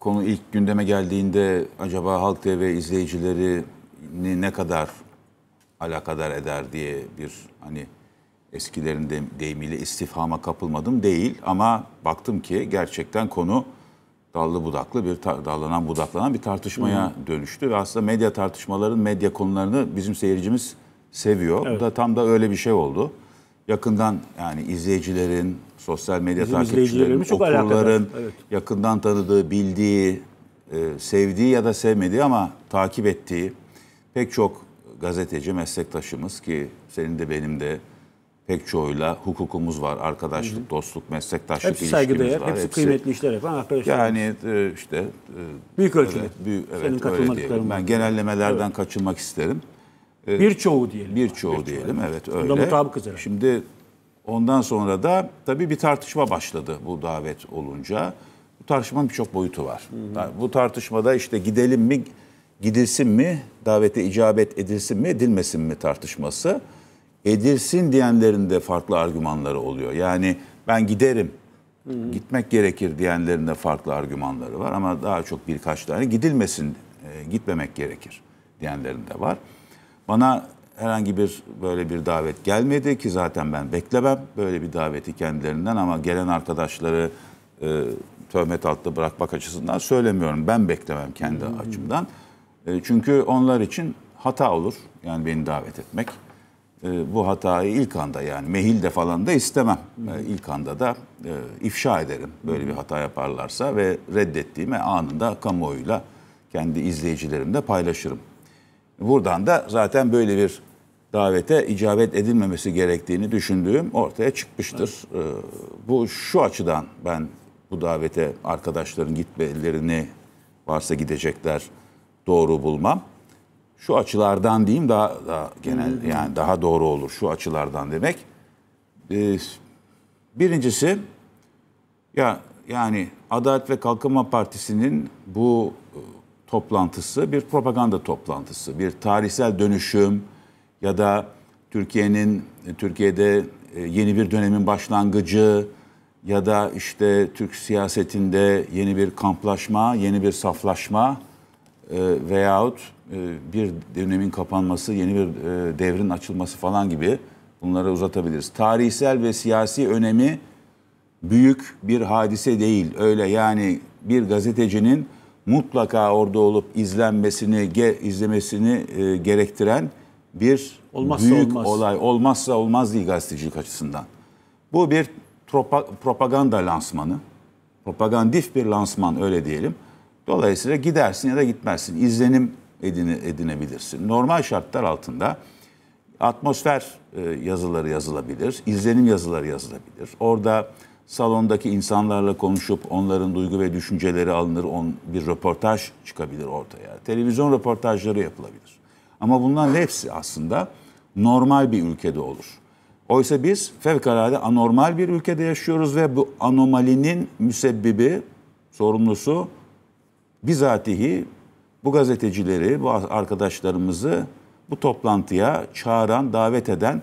konu ilk gündeme geldiğinde acaba Halk TV izleyicileri ne kadar alakadar eder diye bir hani eskilerin de, deyimiyle istifama kapılmadım değil ama baktım ki gerçekten konu dallı budaklı bir dallanan budaklanan bir tartışmaya hmm. dönüştü ve aslında medya tartışmaların medya konularını bizim seyircimiz seviyor. Evet. Bu da tam da öyle bir şey oldu yakından yani izleyicilerin, sosyal medya Bizim takipçilerin, okurların evet. yakından tanıdığı, bildiği, e, sevdiği ya da sevmediği ama takip ettiği pek çok gazeteci meslektaşımız ki senin de benim de pek çoğuyla hukukumuz var, arkadaşlık, hı hı. dostluk, meslektaşlık hepsi ilişkimiz değer, var. Hepsi, hepsi kıymetli işler yapan arkadaşlar. Yani e, işte e, büyük ölçüde. Evet, büyük, evet Senin öyle diyelim. Ben genellemelerden evet. kaçınmak isterim. Birçoğu diyelim. Birçoğu bir diyelim evet öyle. Bunda mutabıkız herhalde. Şimdi ondan sonra da tabii bir tartışma başladı bu davet olunca. Bu tartışmanın birçok boyutu var. Hı hı. Bu tartışmada işte gidelim mi, gidilsin mi, davete icabet edilsin mi, edilmesin mi tartışması. Edilsin diyenlerin de farklı argümanları oluyor. Yani ben giderim, gitmek gerekir diyenlerin de farklı argümanları var. Ama daha çok birkaç tane gidilmesin, e, gitmemek gerekir diyenlerin de var. Bana herhangi bir böyle bir davet gelmedi ki zaten ben beklemem böyle bir daveti kendilerinden ama gelen arkadaşları e, tövmet altında bırakmak açısından söylemiyorum. Ben beklemem kendi hmm. açımdan. E, çünkü onlar için hata olur yani beni davet etmek. E, bu hatayı ilk anda yani mehilde falan da istemem. E, ilk anda da e, ifşa ederim böyle bir hata yaparlarsa ve reddettiğimi anında kamuoyuyla kendi izleyicilerimle paylaşırım. Buradan da zaten böyle bir davete icabet edilmemesi gerektiğini düşündüğüm ortaya çıkmıştır. Evet. Bu şu açıdan ben bu davete arkadaşların gitmelerini varsa gidecekler doğru bulmam. Şu açılardan diyeyim daha, daha genel yani daha doğru olur şu açılardan demek. Ee, birincisi ya yani Adalet ve Kalkınma Partisi'nin bu e, toplantısı bir propaganda toplantısı, bir tarihsel dönüşüm ya da Türkiye'nin e, Türkiye'de e, yeni bir dönemin başlangıcı ya da işte Türk siyasetinde yeni bir kamplaşma, yeni bir saflaşma e, veyahut bir dönemin kapanması, yeni bir devrin açılması falan gibi bunları uzatabiliriz. Tarihsel ve siyasi önemi büyük bir hadise değil. Öyle yani bir gazetecinin mutlaka orada olup izlenmesini ge, izlemesini e, gerektiren bir olmazsa büyük olmaz. olay olmazsa olmaz değil gazetecilik açısından. Bu bir tropa, propaganda lansmanı. Propagandif bir lansman öyle diyelim. Dolayısıyla gidersin ya da gitmezsin. izlenim edine, edinebilirsin. Normal şartlar altında atmosfer e, yazıları yazılabilir, izlenim yazıları yazılabilir. Orada salondaki insanlarla konuşup onların duygu ve düşünceleri alınır, on, bir röportaj çıkabilir ortaya. Televizyon röportajları yapılabilir. Ama bunların hepsi aslında normal bir ülkede olur. Oysa biz fevkalade anormal bir ülkede yaşıyoruz ve bu anomalinin müsebbibi, sorumlusu bizatihi bu gazetecileri, bu arkadaşlarımızı bu toplantıya çağıran, davet eden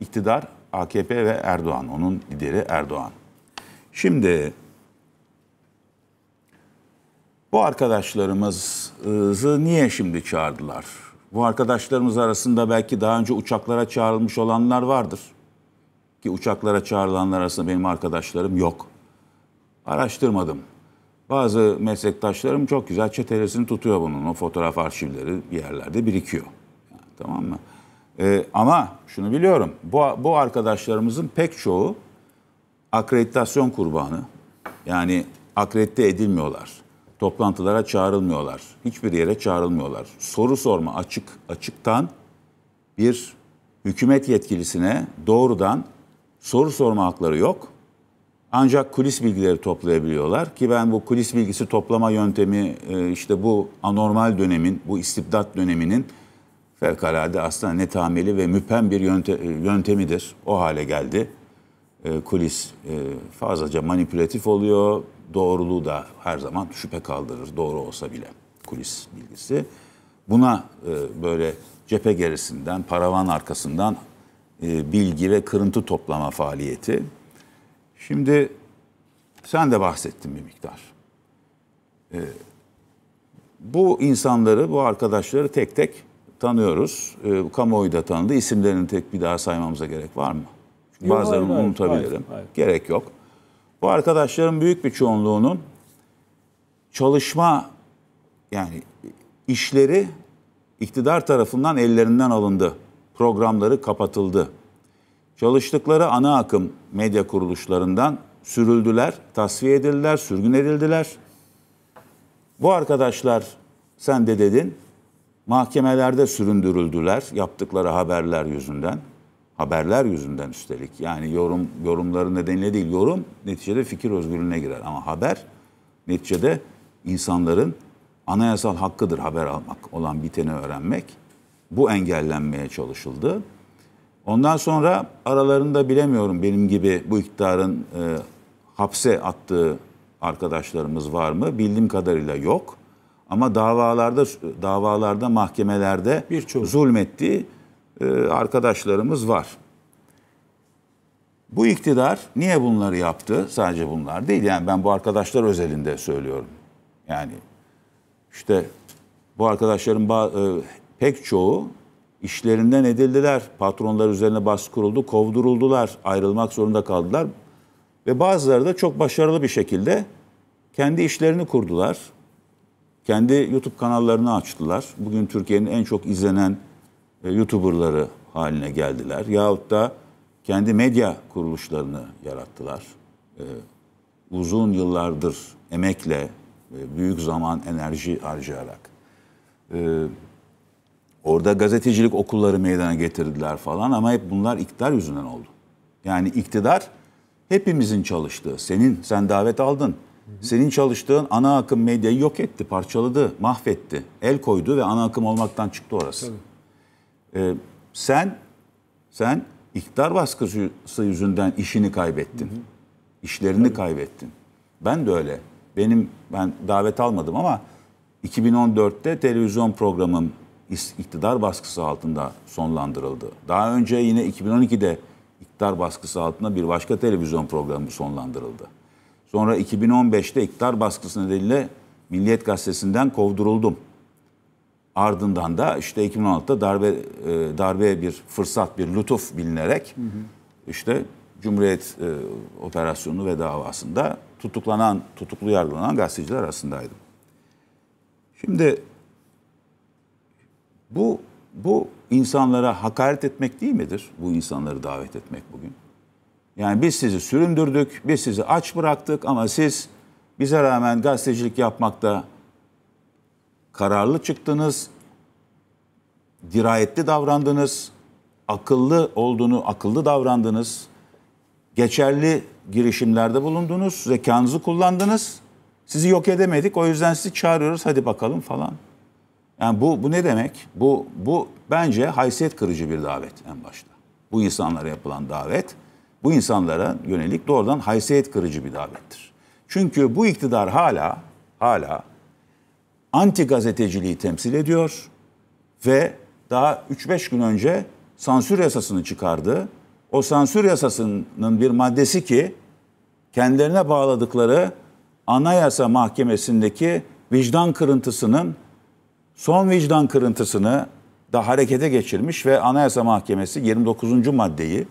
iktidar AKP ve Erdoğan, onun lideri Erdoğan. Şimdi bu arkadaşlarımızı niye şimdi çağırdılar? Bu arkadaşlarımız arasında belki daha önce uçaklara çağrılmış olanlar vardır. Ki uçaklara çağrılanlar arasında benim arkadaşlarım yok. Araştırmadım. Bazı meslektaşlarım çok güzel çetelesini tutuyor bunun. O fotoğraf arşivleri bir yerlerde birikiyor. tamam mı? Ee, ama şunu biliyorum. Bu, bu arkadaşlarımızın pek çoğu akreditasyon kurbanı. Yani akredite edilmiyorlar. Toplantılara çağrılmıyorlar. Hiçbir yere çağrılmıyorlar. Soru sorma açık açıktan bir hükümet yetkilisine doğrudan soru sorma hakları yok. Ancak kulis bilgileri toplayabiliyorlar ki ben bu kulis bilgisi toplama yöntemi e, işte bu anormal dönemin, bu istibdat döneminin fevkalade aslında netameli ve müpem bir yöntemidir. O hale geldi. E, kulis e, fazlaca manipülatif oluyor. Doğruluğu da her zaman şüphe kaldırır doğru olsa bile kulis bilgisi. Buna e, böyle cephe gerisinden, paravan arkasından e, bilgi ve kırıntı toplama faaliyeti. Şimdi sen de bahsettin bir miktar. bu insanları, bu arkadaşları tek tek tanıyoruz. kamuoyu da tanıdı. İsimlerini tek bir daha saymamıza gerek var mı? Yok, Bazılarını unutabilirim. Hayır, hayır. Gerek yok. Bu arkadaşların büyük bir çoğunluğunun çalışma yani işleri iktidar tarafından ellerinden alındı. Programları kapatıldı. Çalıştıkları ana akım medya kuruluşlarından sürüldüler, tasfiye edildiler, sürgün edildiler. Bu arkadaşlar sen de dedin mahkemelerde süründürüldüler yaptıkları haberler yüzünden haberler yüzünden üstelik. Yani yorum yorumları nedeniyle değil. Yorum neticede fikir özgürlüğüne girer ama haber neticede insanların anayasal hakkıdır haber almak, olan biteni öğrenmek. Bu engellenmeye çalışıldı. Ondan sonra aralarında bilemiyorum benim gibi bu iktidarın e, hapse attığı arkadaşlarımız var mı? Bildiğim kadarıyla yok. Ama davalarda davalarda mahkemelerde Birçok. zulmettiği e, arkadaşlarımız var. Bu iktidar niye bunları yaptı? Sadece bunlar değil. Yani ben bu arkadaşlar özelinde söylüyorum. Yani işte bu arkadaşların e, pek çoğu işlerinden edildiler. Patronlar üzerine baskı kuruldu, kovduruldular, ayrılmak zorunda kaldılar. Ve bazıları da çok başarılı bir şekilde kendi işlerini kurdular. Kendi YouTube kanallarını açtılar. Bugün Türkiye'nin en çok izlenen e, YouTuber'ları haline geldiler. Yahut da kendi medya kuruluşlarını yarattılar. E, uzun yıllardır emekle, e, büyük zaman, enerji harcayarak. E, orada gazetecilik okulları meydana getirdiler falan ama hep bunlar iktidar yüzünden oldu. Yani iktidar hepimizin çalıştığı, senin, sen davet aldın. Senin çalıştığın ana akım medyayı yok etti, parçaladı, mahvetti. El koydu ve ana akım olmaktan çıktı orası. Tabii. Ee, sen sen iktidar baskısı yüzünden işini kaybettin. Hı hı. İşlerini Tabii. kaybettin. Ben de öyle. Benim ben davet almadım ama 2014'te televizyon programım iktidar baskısı altında sonlandırıldı. Daha önce yine 2012'de iktidar baskısı altında bir başka televizyon programı sonlandırıldı. Sonra 2015'te iktidar baskısı nedeniyle Milliyet Gazetesi'nden kovduruldum. Ardından da işte 2016'da darbe e, darbe bir fırsat, bir lütuf bilinerek işte Cumhuriyet e, operasyonu ve davasında tutuklanan, tutuklu yargılanan gazeteciler arasındaydım. Şimdi bu bu insanlara hakaret etmek değil midir? Bu insanları davet etmek bugün. Yani biz sizi süründürdük, biz sizi aç bıraktık ama siz bize rağmen gazetecilik yapmakta kararlı çıktınız, dirayetli davrandınız, akıllı olduğunu, akıllı davrandınız, geçerli girişimlerde bulundunuz, zekanızı kullandınız. Sizi yok edemedik. O yüzden sizi çağırıyoruz. Hadi bakalım falan. Yani bu bu ne demek? Bu bu bence haysiyet kırıcı bir davet en başta. Bu insanlara yapılan davet bu insanlara yönelik doğrudan haysiyet kırıcı bir davettir. Çünkü bu iktidar hala hala anti gazeteciliği temsil ediyor ve daha 3-5 gün önce sansür yasasını çıkardı. O sansür yasasının bir maddesi ki kendilerine bağladıkları Anayasa Mahkemesi'ndeki vicdan kırıntısının son vicdan kırıntısını da harekete geçirmiş ve Anayasa Mahkemesi 29. maddeyi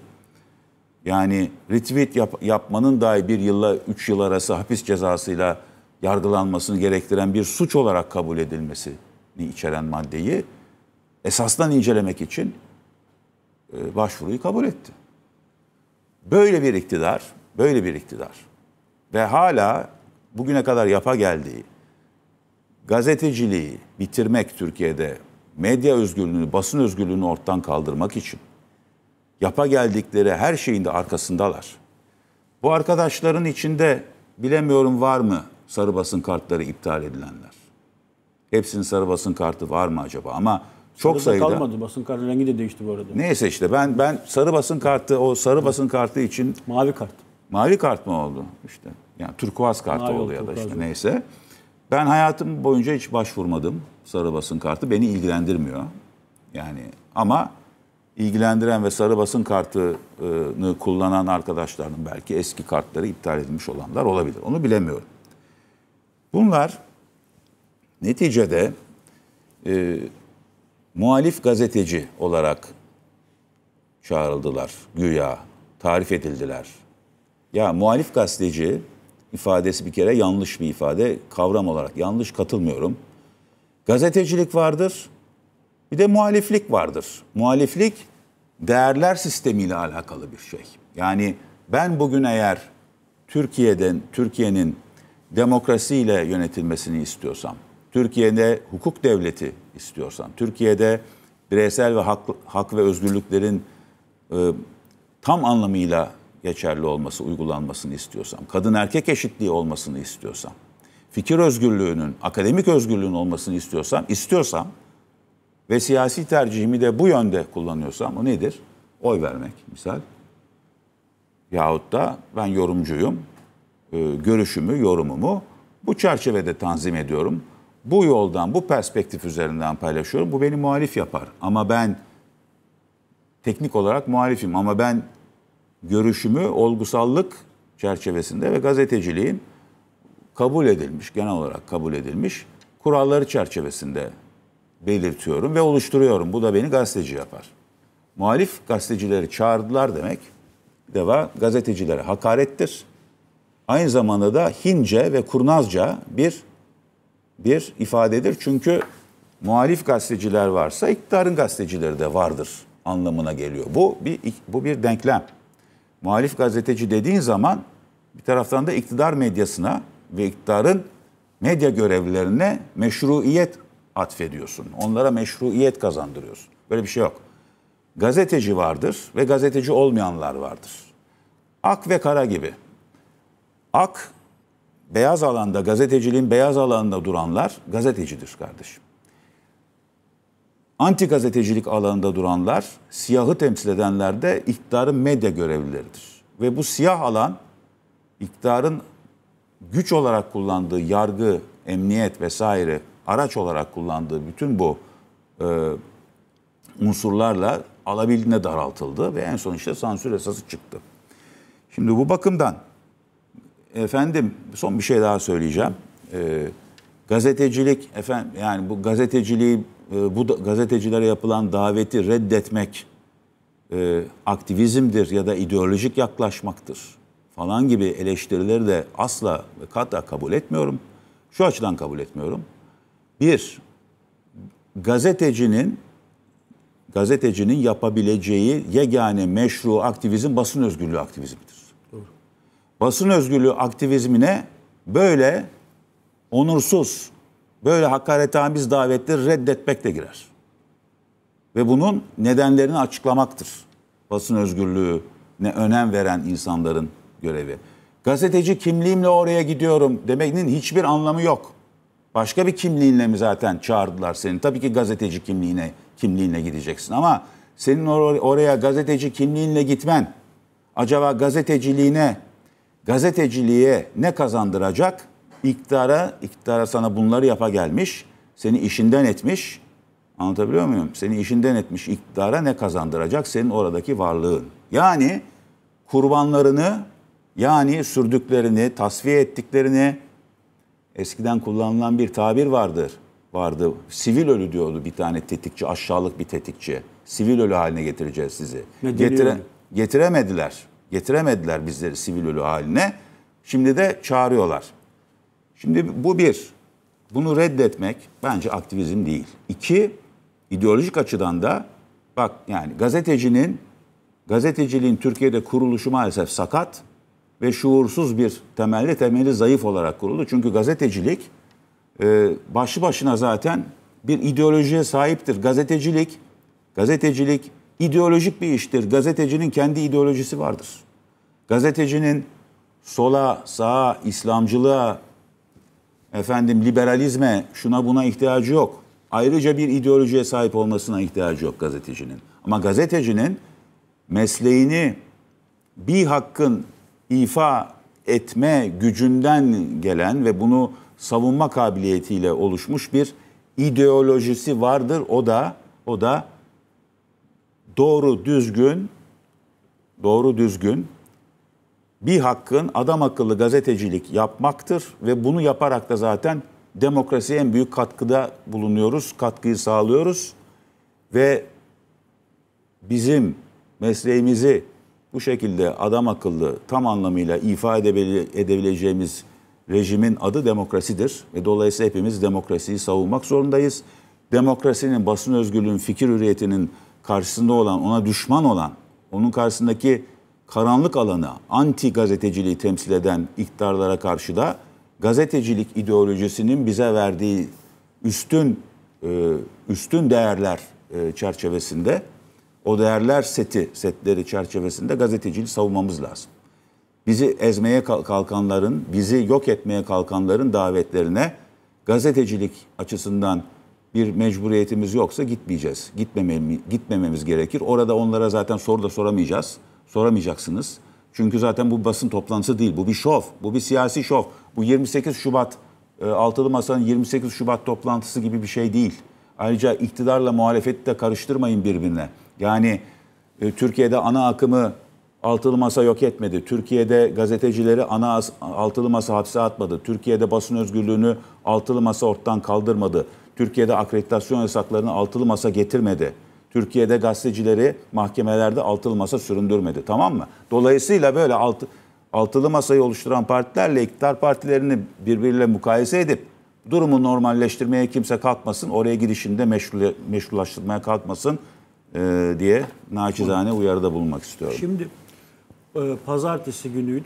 yani retweet yap, yapmanın dahi bir yılla 3 yıl arası hapis cezasıyla yargılanmasını gerektiren bir suç olarak kabul edilmesini içeren maddeyi esasdan incelemek için e, başvuruyu kabul etti. Böyle bir iktidar, böyle bir iktidar ve hala bugüne kadar yapa geldiği gazeteciliği bitirmek Türkiye'de medya özgürlüğünü, basın özgürlüğünü ortadan kaldırmak için yapa geldikleri her şeyin de arkasındalar. Bu arkadaşların içinde bilemiyorum var mı sarı basın kartları iptal edilenler. Hepsinin sarı basın kartı var mı acaba? Ama çok Sarıda sayıda kalmadı. Basın kartı rengi de değişti bu arada. Neyse işte ben ben sarı basın kartı o sarı basın kartı için mavi kart. Mavi kart mı oldu işte? Yani turkuaz kartı mavi oldu, oldu ya da işte neyse. Ben hayatım boyunca hiç başvurmadım sarı basın kartı. Beni ilgilendirmiyor. Yani ama ilgilendiren ve sarı basın kartını kullanan arkadaşlarının belki eski kartları iptal edilmiş olanlar olabilir. Onu bilemiyorum. Bunlar neticede e, muhalif gazeteci olarak çağrıldılar güya, tarif edildiler. Ya muhalif gazeteci ifadesi bir kere yanlış bir ifade, kavram olarak yanlış katılmıyorum. Gazetecilik vardır, bir de muhaliflik vardır. Muhaliflik değerler sistemiyle alakalı bir şey. Yani ben bugün eğer Türkiye'den Türkiye'nin demokrasiyle yönetilmesini istiyorsam, Türkiye'de hukuk devleti istiyorsam, Türkiye'de bireysel ve hak, hak ve özgürlüklerin e, tam anlamıyla geçerli olması, uygulanmasını istiyorsam, kadın erkek eşitliği olmasını istiyorsam, fikir özgürlüğünün, akademik özgürlüğün olmasını istiyorsam, istiyorsam ve siyasi tercihimi de bu yönde kullanıyorsam o nedir? Oy vermek misal. Yahut da ben yorumcuyum, e, görüşümü, yorumumu bu çerçevede tanzim ediyorum. Bu yoldan, bu perspektif üzerinden paylaşıyorum. Bu beni muhalif yapar. Ama ben teknik olarak muhalifim ama ben görüşümü olgusallık çerçevesinde ve gazeteciliğin kabul edilmiş, genel olarak kabul edilmiş kuralları çerçevesinde belirtiyorum ve oluşturuyorum. Bu da beni gazeteci yapar. Muhalif gazetecileri çağırdılar demek bir defa gazetecilere hakarettir aynı zamanda da Hince ve Kurnazca bir bir ifadedir. Çünkü muhalif gazeteciler varsa iktidarın gazetecileri de vardır anlamına geliyor. Bu bir bu bir denklem. Muhalif gazeteci dediğin zaman bir taraftan da iktidar medyasına ve iktidarın medya görevlilerine meşruiyet atfediyorsun. Onlara meşruiyet kazandırıyorsun. Böyle bir şey yok. Gazeteci vardır ve gazeteci olmayanlar vardır. Ak ve kara gibi. Ak, beyaz alanda, gazeteciliğin beyaz alanında duranlar gazetecidir kardeşim. Anti gazetecilik alanında duranlar, siyahı temsil edenler de iktidarın medya görevlileridir. Ve bu siyah alan iktidarın güç olarak kullandığı yargı, emniyet vesaire araç olarak kullandığı bütün bu e, unsurlarla alabildiğine daraltıldı ve en son işte sansür esası çıktı. Şimdi bu bakımdan Efendim son bir şey daha söyleyeceğim. E, gazetecilik efendim yani bu gazeteciliği e, bu da, gazetecilere yapılan daveti reddetmek e, aktivizmdir ya da ideolojik yaklaşmaktır falan gibi eleştirileri de asla ve kata kabul etmiyorum. Şu açıdan kabul etmiyorum. Bir, gazetecinin gazetecinin yapabileceği yegane meşru aktivizm basın özgürlüğü aktivizmidir basın özgürlüğü aktivizmine böyle onursuz, böyle hakaretamiz davetleri reddetmek de girer. Ve bunun nedenlerini açıklamaktır. Basın özgürlüğü ne önem veren insanların görevi. Gazeteci kimliğimle oraya gidiyorum demeknin hiçbir anlamı yok. Başka bir kimliğinle mi zaten çağırdılar seni? Tabii ki gazeteci kimliğine kimliğinle gideceksin ama senin oraya gazeteci kimliğinle gitmen acaba gazeteciliğine gazeteciliğe ne kazandıracak? İktidara, iktidara sana bunları yapa gelmiş, seni işinden etmiş. Anlatabiliyor muyum? Seni işinden etmiş iktidara ne kazandıracak senin oradaki varlığın? Yani kurbanlarını yani sürdüklerini, tasfiye ettiklerini eskiden kullanılan bir tabir vardır. Vardı. Sivil ölü diyordu bir tane tetikçi, aşağılık bir tetikçi. Sivil ölü haline getireceğiz sizi. Getire, getiremediler. Getiremediler bizleri sivil ölü haline. Şimdi de çağırıyorlar. Şimdi bu bir. Bunu reddetmek bence aktivizm değil. İki, ideolojik açıdan da bak yani gazetecinin gazeteciliğin Türkiye'de kuruluşu maalesef sakat ve şuursuz bir temelli temeli zayıf olarak kuruldu. Çünkü gazetecilik e, başlı başına zaten bir ideolojiye sahiptir. Gazetecilik, gazetecilik ideolojik bir iştir. Gazetecinin kendi ideolojisi vardır. Gazetecinin sola, sağa, İslamcılığa, efendim liberalizme, şuna buna ihtiyacı yok. Ayrıca bir ideolojiye sahip olmasına ihtiyacı yok gazetecinin. Ama gazetecinin mesleğini bir hakkın ifa etme gücünden gelen ve bunu savunma kabiliyetiyle oluşmuş bir ideolojisi vardır. O da o da doğru düzgün doğru düzgün bir hakkın adam akıllı gazetecilik yapmaktır ve bunu yaparak da zaten demokrasiye en büyük katkıda bulunuyoruz, katkıyı sağlıyoruz ve bizim mesleğimizi bu şekilde adam akıllı tam anlamıyla ifa edebileceğimiz rejimin adı demokrasidir ve dolayısıyla hepimiz demokrasiyi savunmak zorundayız. Demokrasinin, basın özgürlüğünün, fikir hürriyetinin karşısında olan, ona düşman olan, onun karşısındaki karanlık alanı, anti gazeteciliği temsil eden iktidarlara karşı da gazetecilik ideolojisinin bize verdiği üstün e, üstün değerler e, çerçevesinde o değerler seti, setleri çerçevesinde gazeteciliği savunmamız lazım. Bizi ezmeye kalkanların, bizi yok etmeye kalkanların davetlerine gazetecilik açısından bir mecburiyetimiz yoksa gitmeyeceğiz. Gitmememi, gitmememiz gerekir. Orada onlara zaten soru da soramayacağız. Soramayacaksınız. Çünkü zaten bu basın toplantısı değil. Bu bir şov. Bu bir siyasi şov. Bu 28 Şubat e, Altılı Masa'nın 28 Şubat toplantısı gibi bir şey değil. Ayrıca iktidarla muhalefeti de karıştırmayın birbirine. Yani e, Türkiye'de ana akımı altılı masa yok etmedi. Türkiye'de gazetecileri ana altılı masa hapse atmadı. Türkiye'de basın özgürlüğünü altılı masa ortadan kaldırmadı. Türkiye'de akreditasyon yasaklarını altılı masa getirmedi. Türkiye'de gazetecileri mahkemelerde altılı masa süründürmedi. Tamam mı? Dolayısıyla böyle altı, altılı masayı oluşturan partilerle iktidar partilerini birbiriyle mukayese edip durumu normalleştirmeye kimse kalkmasın, oraya gidişinde meşru, meşrulaştırmaya kalkmasın e, diye naçizane uyarıda bulunmak istiyorum. Şimdi e, pazartesi günüydü.